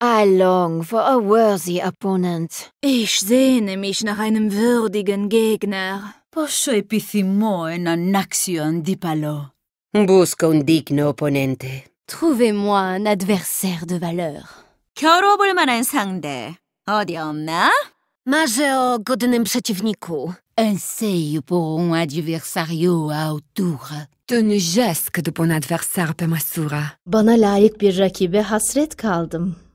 I long for a worthy opponent. Ich sehne mich nach einem würdigen Gegner. Πόσο επιθυμώ έναν άξιο αντίπαλο. Busco un digno opponente. Trouvez-moi un adversaire de valeur. 겨뤄볼 만한 상대. 어디 없나? Marzę o godnym przeciwniku. Enseigne pour un adversario à autour. Döneceğiz que de bon adversaire Pemasura. Bana layık bir rakibe hasret kaldım.